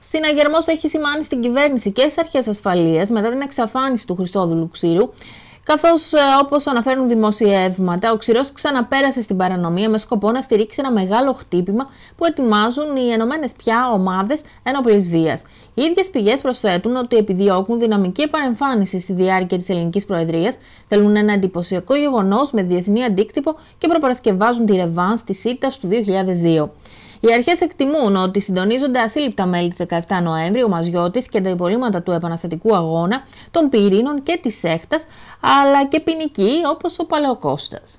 Συναγερμός έχει σημάνει στην κυβέρνηση και στις αρχές ασφαλείας μετά την εξαφάνιση του Χριστόδουλου Ξύρου, καθώς ε, όπως αναφέρουν δημοσιεύματα, ο ξηρός ξαναπέρασε στην παρανομία με σκοπό να στηρίξει ένα μεγάλο χτύπημα που ετοιμάζουν οι ενωμένες πια ομάδες ενόπλης βίας. Οι ίδιες πηγές προσθέτουν ότι επιδιώκουν δυναμική επανεμφάνιση στη διάρκεια της ελληνικής προεδρίας, θέλουν ένα εντυπωσιακό γεγονός με διεθνή αντίκτυπο και προπαρασκευάζουν τη ρεβάν της ΣΥΤΑ του 2002. Οι αρχές εκτιμούν ότι συντονίζονται ασύλληπτα μέλη τη 17 Νοέμβρη, ο Μαζιώτης και τα υπολείμματα του επαναστατικού αγώνα, των πυρήνων και της Έχτα, αλλά και ποινικοί όπως ο παλαιοκόστας.